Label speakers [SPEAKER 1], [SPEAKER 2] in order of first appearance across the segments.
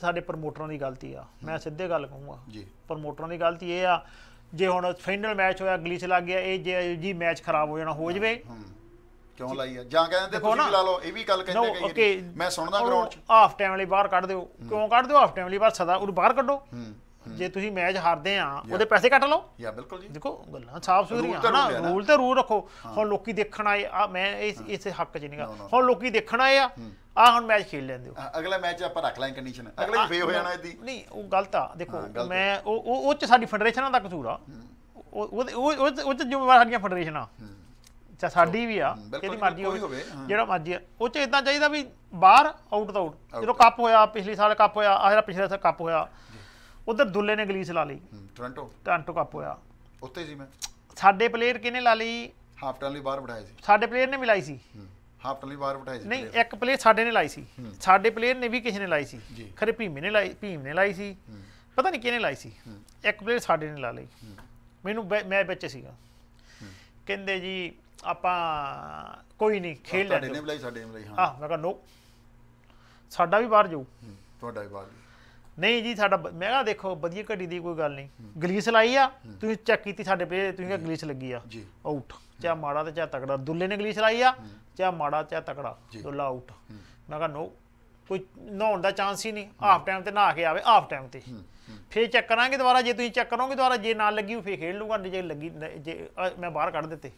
[SPEAKER 1] ਸਾਡੇ ਪ੍ਰਮੋਟਰਾਂ ਦੀ ਗਲਤੀ ਆ ਮੈਂ ਸਿੱਧੇ ਗੱਲ ਕਹੂੰਗਾ ਜੀ ਪ੍ਰਮੋਟਰਾਂ ਦੀ ਗਲਤੀ ਇਹ ਆ ਜੇ ਹੁਣ ਫਾਈਨਲ ਮੈਚ ਹੋਇਆ ਗਲੀਚ ਲੱਗ ਗਿਆ ਇਹ ਜੇ ਜੀ ਮੈਚ ਖਰਾਬ ਹੋ ਜਾਣਾ ਹੋ ਜਵੇ
[SPEAKER 2] ਕਿਉਂ ਲਾਈ ਆ ਜਾਂ ਕਹਿੰਦੇ ਤੁਸੀਂ ਵੀ ਲਾ ਲਓ ਇਹ ਵੀ ਗੱਲ ਕਹਿੰਦੇ ਕਿ ਮੈਂ ਸੁਣਦਾ ਗਰਾਊਂਡ 'ਚ
[SPEAKER 1] ਹਾਫ ਟਾਈਮ ਲਈ ਬਾਹਰ ਕੱਢ ਦਿਓ ਕਿਉਂ ਕੱਢ ਦਿਓ ਹਾਫ ਟਾਈਮ ਲਈ ਬਾਹਰ ਸਦਾ ਉਹਨੂੰ ਬਾਹਰ ਕੱਢੋ ਜੇ ਤੁਸੀਂ ਮੈਚ ਹਾਰਦੇ ਆ ਉਹਦੇ ਪੈਸੇ ਕੱਟ ਲਓ ਯਾ ਬਿਲਕੁਲ ਜੀ ਦੇਖੋ ਗੱਲਾਂ ਸਾਫ ਸੁਥਰੀਆਂ ਹਨਾ ਰੂਲ ਤੇ ਰੂਲ ਰੱਖੋ ਹੁਣ ਲੋਕੀ ਦੇਖਣ ਆਏ ਆ ਮੈਂ ਇਸ ਇਸ ਹੱਕ 'ਚ ਨਹੀਂਗਾ ਹੁਣ ਲੋਕੀ ਦੇਖਣ ਆਏ ਆ ਆ ਹੁਣ ਮੈਚ ਖੇਡ ਲੈਂਦੇ ਹੋ
[SPEAKER 2] ਅਗਲਾ ਮੈਚ ਆਪਾਂ ਰੱਖ ਲਾਂਗੇ ਕੰਡੀਸ਼ਨ ਅਗਲੇ ਫੇ ਹੋ ਜਾਣਾ ਇਹਦੀ
[SPEAKER 1] ਨਹੀਂ ਉਹ ਗਲਤ ਆ ਦੇਖੋ ਮੈਂ ਉਹ ਉਹ ਚ ਸਾਡੀ ਫੈਡਰੇਸ਼ਨਾਂ ਦਾ ਕਸੂਰ ਆ ਉਹ ਉਹ ਉਹ ਚ ਜ਼ਿੰਮੇਵਾਰ ਸਾਡੀਆਂ ਫੈਡਰੇਸ਼ਨਾਂ ਚਾ ਸਾਡੀ ਵੀ ਆ ਇਹਦੀ ਮਰਜ਼ੀ ਹੋਵੇ ਜਿਹੜਾ ਮਰਜ਼ੀ ਆ ਉਹ ਚ ਇਦਾਂ ਚਾਹੀਦਾ ਵੀ ਬਾਹਰ ਆਊਟ ਦਾ ਆਊਟ ਜਦੋਂ ਕੱਪ ਹੋਇਆ ਪਿਛਲੇ ਸਾਲ ਕੱਪ ਹੋਇਆ ਆਹ ਜਿਹੜਾ ਪਿਛਲੇ ਸਾਲ ਕੱਪ ਹੋਇਆ ਉਧਰ ਦੁੱਲੇ ਨੇ ਗਲੀਸ ਲਾ ਲਈ ਟੋਰਾਂਟੋ ਟੋਰਾਂਟੋ ਕੱਪ ਹੋਇਆ ਉੱਤੇ ਜੀ ਮੈਂ ਸਾਡੇ ਪਲੇਅਰ ਕਿਹਨੇ ਲਾ ਲਈ ਹਾਫ ਟਾਈਮ ਲਈ ਬਾਹਰ ਬਿਠਾਇਆ ਸੀ ਸਾਡੇ ਪਲੇਅਰ ਨੇ ਮਿਲਾਈ ਸੀ ਹਾਫ ਟਾਈਮ ਲਈ ਬਾਹਰ ਬਿਠਾਇਆ ਸੀ ਨਹੀਂ ਇੱਕ ਪਲੇਅਰ ਸਾਡੇ ਨੇ ਲਾਈ ਸੀ ਸਾਡੇ ਪਲੇਅਰ ਨੇ ਵੀ ਕਿਸੇ ਨੇ ਲਾਈ ਸੀ ਖਰੇ ਭੀਮੇ ਨੇ ਲਾਈ ਭੀਮ ਨੇ ਲਾਈ ਸੀ ਪਤਾ ਨਹੀਂ ਕਿਹਨੇ ਲਾਈ ਸੀ ਇੱਕ ਪਲੇਅਰ ਸਾਡੇ ਨੇ ਲਾ ਲਈ ਮੈਨੂੰ ਮੈਂ ਵਿੱਚ ਸੀਗਾ ਕਹਿੰਦੇ ਜੀ ਆਪਾਂ ਕੋਈ ਨਹੀਂ ਖੇਡ ਲੈਣੇ ਸਾਡੇ ਨੇ ਲਾਈ ਸਾਡੇ ਨੇ ਲਾਈ ਹਾਂ ਮੈਂ ਕਹਾਂ ਨੋ ਸਾਡਾ ਵੀ ਬਾਹਰ ਜਾਊ ਤੁਹਾਡਾ ਵੀ ਬਾਹਰ ਜਾਊ ਨਹੀਂ ਜੀ ਸਾਡਾ ਮੈਂ ਕਹਾਂ ਦੇਖੋ ਵਧੀਆ ਘੜੀ ਦੀ ਕੋਈ ਗੱਲ ਨਹੀਂ ਗਲੀਸ ਲਾਈ ਆ ਤੁਸੀਂ ਚੈੱਕ ਕੀਤੀ ਸਾਡੇ ਪੇ ਤੁਸੀਂ ਕਿਹਾ ਗਲੀਸ ਲੱਗੀ ਆ ਜੀ। ਆਊਟ ਚਾ ਮਾੜਾ ਤੇ ਚਾ ਤਕੜਾ ਦੁੱਲੇ ਨੇ ਗਲੀਸ ਲਾਈ ਆ ਚਾ ਮਾੜਾ ਚਾ ਤਕੜਾ ਦੁੱਲਾ ਆਊਟ ਮੈਂ ਕਹਾਂ ਨੋ ਕੋਈ ਨਹਾਉਣ ਦਾ ਚਾਂਸ ਹੀ ਨਹੀਂ ਹਾਫ ਟਾਈਮ ਤੇ ਨਹਾ ਕੇ ਆਵੇ ਹਾਫ ਟਾਈਮ ਤੇ ਫੇਰ ਚੈੱਕ ਕਰਾਂਗੇ ਦੁਬਾਰਾ ਜੇ ਤੁਸੀਂ ਚੈੱਕ ਕਰੋਗੇ ਦੁਬਾਰਾ ਜੇ ਨਾਲ ਲੱਗੀ ਉਹ ਫੇਰ ਖੇਡ ਲੂਗਾ ਜੇ ਲੱਗੀ ਜੇ ਮੈਂ ਬਾਹਰ ਕੱਢ ਦਿੱਤੇ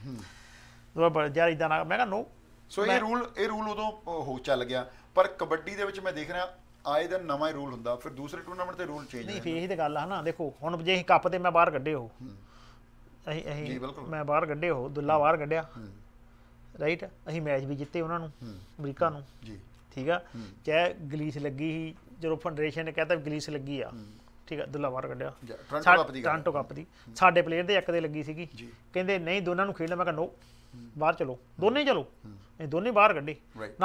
[SPEAKER 1] ਦੁਬਾਰਾ ਯਾਰ ਇਦਾਂ ਨਾ ਮੈਂ ਕਹਾਂ ਨੋ ਸੋ ਇਹ ਰੂਲ
[SPEAKER 2] ਇਹ ਰੂਲ ਉਦੋਂ ਹੋ ਚੱਲ ਗਿਆ ਪਰ ਕਬੱਡੀ ਦੇ ਵਿੱਚ ਮੈਂ ਦੇਖ ਰਿਹਾ ਆਏ ਦਿਨ ਨਵਾਂ ਹੀ ਰੂਲ ਹੁੰਦਾ ਫਿਰ ਦੂਸਰੇ ਟੂਰਨਾਮੈਂਟ ਤੇ ਰੂਲ ਚੇਂਜ ਨਹੀਂ ਫਿਰ ਇਹੀ
[SPEAKER 1] ਤੇ ਗੱਲ ਆ ਨਾ ਦੇਖੋ ਹੁਣ ਜੇ ਅਸੀਂ ਕੱਪ ਤੇ ਮੈਂ ਬਾਹਰ ਕੱਢੇ ਹੋ ਅਸੀਂ ਅਸੀਂ ਮੈਂ ਬਾਹਰ ਕੱਢੇ ਹੋ ਦੁੱਲਾ ਬਾਹਰ ਕੱਢਿਆ ਰਾਈਟ ਅਸੀਂ ਮੈਚ ਵੀ ਜਿੱਤੇ ਉਹਨਾਂ ਨੂੰ ਅਮਰੀਕਾ ਨੂੰ ਜੀ ਠੀਕ ਆ ਚਾਹ ਗਲੀਸ ਲੱਗੀ ਸੀ ਜਦੋਂ ਫੈਡਰੇਸ਼ਨ ਨੇ ਕਹਤਾ ਗਲੀਸ ਲੱਗੀ ਆ ਠੀਕ ਆ ਦੁੱਲਾ ਬਾਹਰ ਕੱਢਿਆ ਟ੍ਰਾਂਟੋ ਕੱਪ ਦੀ ਟ੍ਰਾਂਟੋ ਕੱਪ ਦੀ ਸਾਡੇ ਪਲੇਅਰ ਦੇ ਇੱਕ ਦੇ ਲੱਗੀ ਸੀਗੀ ਕਹਿੰਦੇ ਨਹੀਂ ਦੋਨਾਂ ਨੂੰ ਖੇਡਣਾ ਮੈਂ ਕਹਿੰਦਾ ਨੋ ਬਾਹਰ ਚਲੋ ਦੋਨੇ ਚਲੋ ਇਹ ਦੋਨੇ ਬਾਹਰ ਕੱਢੇ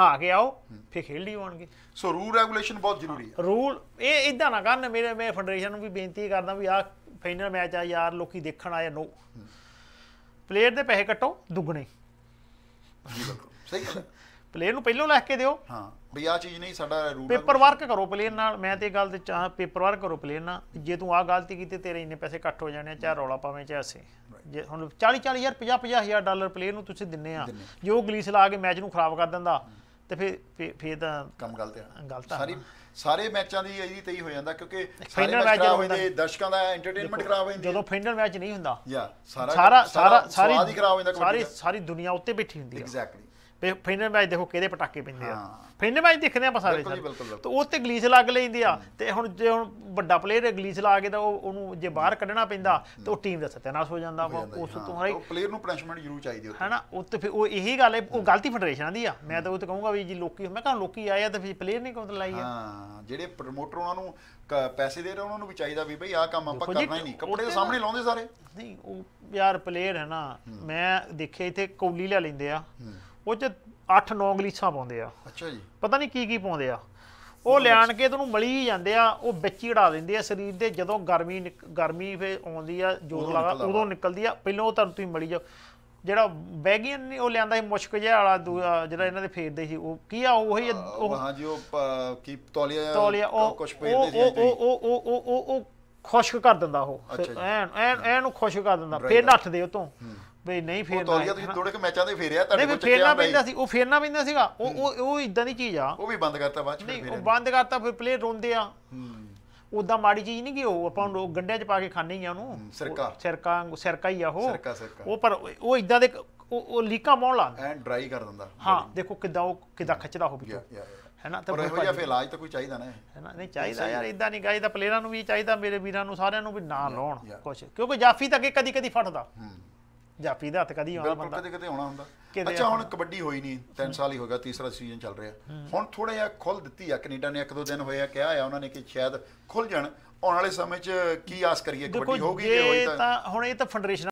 [SPEAKER 1] ਆ ਕੇ ਆਓ ਫੇ ਖੇਡ ਲਈ ਆਉਣਗੇ ਸੋ ਰੂਲ ਰੈਗੂਲੇਸ਼ਨ ਬਹੁਤ ਜ਼ਰੂਰੀ ਹੈ ਰੂਲ ਇਹ ਇਦਾਂ ਨਾ ਕਰਨ ਮੇਰੇ ਮੈਂ ਫੈਡਰੇਸ਼ਨ ਨੂੰ ਵੀ ਬੇਨਤੀ ਕਰਦਾ ਵੀ ਆ ਫਾਈਨਲ ਮੈਚ ਆ ਯਾਰ ਲੋਕੀ ਦੇਖਣ ਆਏ ਨੋ ਪਲੇਅਰ ਦੇ ਪੈਸੇ ਕੱਟੋ ਦੁੱਗਣੇ ਸਹੀ ਗੱਲ ਪਲੇਅਰ ਨੂੰ ਪਹਿਲਾਂ ਲਿਖ ਕੇ ਦਿਓ
[SPEAKER 2] ਹਾਂ ਵੀ ਆ ਚੀਜ਼ ਨਹੀਂ ਸਾਡਾ
[SPEAKER 1] ਰੂਲ ਪੇਪਰ ਵਰਕ ਕਰੋ ਪਲੇਅਰ ਨਾਲ ਮੈਂ ਤੇ ਗੱਲ ਤੇ ਚਾਹ ਪੇਪਰ ਵਰਕ ਕਰੋ ਪਲੇਅਰ ਨਾਲ ਜੇ ਤੂੰ ਆ ਗਲਤੀ ਕੀਤੀ ਤੇਰੇ ਇੰਨੇ ਪੈਸੇ ਕੱਟ ਹੋ ਜਾਣੇ ਚਾਹ ਰੌਲਾ ਪਾਵੇਂ ਚਾਹ ਅਸੀਂ ਜੇ ਹੁਣ 40 40000 50 50000 ਡਾਲਰ ਪਲੇਅਰ ਨੂੰ ਤੁਸੀਂ ਦਿੰਨੇ ਆ ਜੇ ਉਹ ਗਲੀਸ ਲਾ ਕੇ ਮੈਚ ਨੂੰ ਖਰਾਬ ਕਰ ਦਿੰਦਾ ਤੇ ਫਿਰ ਫਿਰ ਤਾਂ ਕੰਮ ਗਲਤ ਆ ਗਲਤ ਆ ਸਾਰੀ
[SPEAKER 2] ਸਾਰੇ ਮੈਚਾਂ ਦੀ ਇਹਦੀ ਤਈ ਹੋ ਜਾਂਦਾ ਕਿਉਂਕਿ ਫਾਈਨਲ ਮੈਚ ਜਦੋਂ ਹੁੰਦੇ ਦਰਸ਼ਕਾਂ ਦਾ ਐਂਟਰਟੇਨਮੈਂਟ ਖਰਾਬ
[SPEAKER 1] ਹੋ ਜਾਂਦੀ ਜਦੋਂ ਫਾਈਨਲ ਮੈਚ ਨਹੀਂ ਹੁੰਦਾ ਯਾ ਸਾਰਾ ਸਾਰਾ ਸਾਰੀ ਖਰਾਬ ਹੋ ਜਾਂਦਾ ਸਾਰੀ ਦੁਨੀਆ ਉੱਤੇ ਬੈਠੀ ਹੁੰਦੀ ਐਗਜ਼ੈਕਟਲੀ ਤੇ ਫਾਈਨਲ ਮੈਚ ਦੇਖੋ ਕਿਹਦੇ ਪਟਾਕੇ ਪੈਂਦੇ ਆ ਫਾਈਨਲ ਮੈਚ ਦੇਖਦੇ ਆ ਆਪਾਂ ਸਾਰੇ ਤਾਂ ਉਹ ਤੇ ਗਲੀਸ ਲੱਗ ਲੈਂਦੀ ਆ ਤੇ ਹੁਣ ਜੇ ਹੁਣ ਵੱਡਾ ਪਲੇਅਰ ਗਲੀਸ ਲਾ ਕੇ ਤਾਂ ਉਹ ਉਹਨੂੰ ਜੇ ਬਾਹਰ ਕੱਢਣਾ ਪੈਂਦਾ ਤਾਂ ਉਹ ਟੀਮ ਦਾ ਸਤਿਆਨਾਸ਼ ਹੋ ਜਾਂਦਾ ਉਹ ਉਸ ਤੋਂ ਹਰੇ ਪਲੇਅਰ ਨੂੰ ਪਨਿਸ਼ਮੈਂਟ ਜ਼ਰੂਰ ਚਾਹੀਦੀ ਹੈ ਨਾ ਉਹ ਤੇ ਫਿਰ ਉਹ ਇਹੀ ਗੱਲ ਹੈ ਉਹ ਗਲਤੀ ਫੈਡਰੇਸ਼ਨਾਂ ਦੀ ਆ ਮੈਂ ਤਾਂ ਉਹ ਤੇ ਕਹੂੰਗਾ ਵੀ ਜੀ ਲੋਕੀ ਮੈਂ ਕਹਾਂ ਲੋਕੀ ਆਏ ਆ ਤੇ ਫਿਰ ਪਲੇਅਰ ਨਹੀਂ ਕਿਉਂ ਲਾਈ ਆ ਹਾਂ ਜਿਹੜੇ ਪ੍ਰੋਮੋਟਰ
[SPEAKER 2] ਉਹਨਾਂ ਨੂੰ ਪੈਸੇ ਦੇ ਰਹੇ ਉਹਨਾਂ ਨੂੰ ਵੀ ਚਾਹੀਦਾ ਵੀ ਬਈ ਆਹ ਕੰਮ ਆਪਾਂ ਕਰਨਾ ਹੀ ਨਹੀਂ ਕੱਪੜੇ ਦੇ ਸਾਹਮਣੇ ਲਾਉਂਦੇ ਸਾਰੇ
[SPEAKER 1] ਨਹੀਂ ਉਹ ਯਾਰ ਪਲੇਅਰ ਹੈ ਨਾ ਮੈਂ ਦੇਖਿਆ ਇੱਥੇ ਕੌਲੀ ਲੈ ਲੈਂਦੇ ਆ ਉਹ ਚ 8-9 ਗਲੀਸਾਂ ਪਾਉਂਦੇ ਆ ਅੱਛਾ ਜੀ ਪਤਾ ਨਹੀਂ ਕੀ ਕੀ ਪਾਉਂਦੇ ਆ ਉਹ ਲਿਆਣ ਕੇ ਤੁਹਾਨੂੰ ਮਲੀ ਜਾਂਦੇ ਆ ਉਹ ਵਿੱਚ ਹੀ ਢਾ ਦਿੰਦੇ ਆ ਸਰੀਰ ਦੇ ਜਦੋਂ ਗਰਮੀ ਗਰਮੀ ਫੇ ਆਉਂਦੀ ਆ ਜੋਰ ਲਗਾ ਉਦੋਂ ਨਿਕਲਦੀ ਆ ਪਹਿਲਾਂ ਉਹ ਤੁਹਾਨੂੰ ਤੁਸੀਂ ਮਲੀ ਜਾ ਜਿਹੜਾ ਬੈਗੀਅਨ ਨੇ ਉਹ ਲਿਆਂਦਾ ਸੀ ਮੁਸ਼ਕ ਜਿਹਾ ਵਾਲਾ ਦੂਆ ਜਿਹੜਾ ਇਹਨਾਂ ਦੇ ਫੇਰਦੇ ਸੀ ਉਹ ਕੀ ਆ ਉਹ ਹੀ ਉਹ ਹਾਂਜੀ ਉਹ ਕੀ ਤੌਲੀਆ ਤੌਲੀਆ ਉਹ ਕੁਝ ਪੇਰਦੇ ਸੀ ਉਹ ਉਹ ਉਹ ਉਹ ਉਹ ਉਹ ਖੁਸ਼ਕ ਕਰ ਦਿੰਦਾ ਉਹ ਐਨ ਐਨ ਐਨ ਨੂੰ ਖੁਸ਼ਕ ਕਰ ਦਿੰਦਾ ਫੇਰ ਨੱਠਦੇ ਉਤੋਂ ਵੀ ਨਹੀਂ ਉਹ ਤੋਲੀਆ ਤੁਸੀਂ ਥੋੜੇ ਕਿ ਮੈਚਾਂ ਦੇ ਫੇਰਿਆ ਤੁਹਾਡੇ ਕੋਲ ਫੇਰਨਾ ਪੈਂਦਾ ਸੀ ਉਹ ਫੇਰਨਾ ਪੈਂਦਾ ਸੀਗਾ ਉਹ ਉਹ ਉਹ ਇਦਾਂ ਦੀ ਚੀਜ਼ ਆ ਉਹ ਵੀ ਬੰਦ ਕਰਤਾ ਬਾਅਦ ਚ ਨਹੀਂ ਉਹ ਬੰਦ ਕਰਤਾ ਫਿਰ ਪਲੇਅਰ ਰੋਂਦੇ ਆ ਉਦਾਂ ਮਾੜੀ ਚੀਜ਼ ਨਹੀਂ ਕਿ ਉਹ ਆਪਾਂ ਨੂੰ ਗੰਡਿਆਂ 'ਚ ਪਾ ਕੇ ਖਾਣੇ ਹੀ ਆ ਉਹਨੂੰ ਸਰਕਾ ਸਰਕਾ ਸਰਕਾ ਹੀ ਆ ਉਹ ਸਰਕਾ ਸਰਕਾ ਉਹ ਪਰ ਉਹ ਇਦਾਂ ਦੇ ਉਹ ਉਹ ਲੀਕਾਂ ਮੌਣ ਲਾ ਐਂ ਡਰਾਈ ਕਰ ਦਿੰਦਾ ਹਾਂ ਦੇਖੋ ਕਿਦਾਂ ਉਹ ਕਿਦਾਂ ਖਿੱਚਦਾ ਹੋ ਵਿੱਚੋਂ ਹੈ ਨਾ ਤਾਂ ਪਰ ਇਹੋ ਜਿਹਾ ਫੇ ਇਲਾਜ ਤਾਂ ਕੋਈ ਚਾਹੀਦਾ ਨਾ ਹੈ ਨਾ ਨਹੀਂ ਚਾਹੀਦਾ ਯਾਰ ਇਦਾਂ ਨਹੀਂ ਗਾਈ ਤਾਂ ਪਲੇਅਰਾਂ ਨੂੰ ਵੀ ਚਾਹੀਦਾ ਮੇਰੇ ਵੀਰਾਂ ਨੂੰ ਸਾਰਿਆਂ ਨੂੰ ਵੀ ਨਾ ਲਾਉਣ ਕੁਝ ਕਿਉਂਕਿ ਜਾਫੀ ਤਾਂ ਅੱਗੇ ਕਦੀ ਕਦੀ ਫਟਦਾ ਜਾਫੀ ਦੇ ਹੱਥ ਕਦੀ ਆਉਣਾ ਬਿਲਕੁਲ ਬੰਦਾ ਕਦੇ ਕਦੇ ਆਉਣਾ ਹੁੰਦਾ ਅੱਛਾ ਹੁਣ ਕਬੱਡੀ ਹੋਈ ਨਹੀਂ
[SPEAKER 2] 3 ਸਾਲ ਹੀ ਹੋ ਗਿਆ ਤੀਸਰਾ ਸੀਜ਼ਨ ਚੱਲ ਰਿਹਾ ਹੁਣ ਥੋੜਾ ਜਿਹਾ ਖੁੱਲ ਦਿੱਤੀ ਆ ਕੈਨੇਡਾ ਨੇ ਇੱਕ ਦੋ ਦਿਨ ਹੋਏ ਆ ਕਿਹਾ ਆ ਉਹਨਾਂ ਨੇ ਕਿ ਸ਼ਾਇਦ ਖੁੱਲ ਜਾਣ ਆਉਣ ਵਾਲੇ ਸਮੇਂ 'ਚ ਕੀ ਆਸ ਕਰੀਏ ਕਬੱਡੀ ਹੋਊਗੀ ਜੇ ਹੋਈ ਤਾਂ
[SPEAKER 1] ਹੁਣ ਇਹ ਤਾਂ ਫੈਡਰੇਸ਼ਨ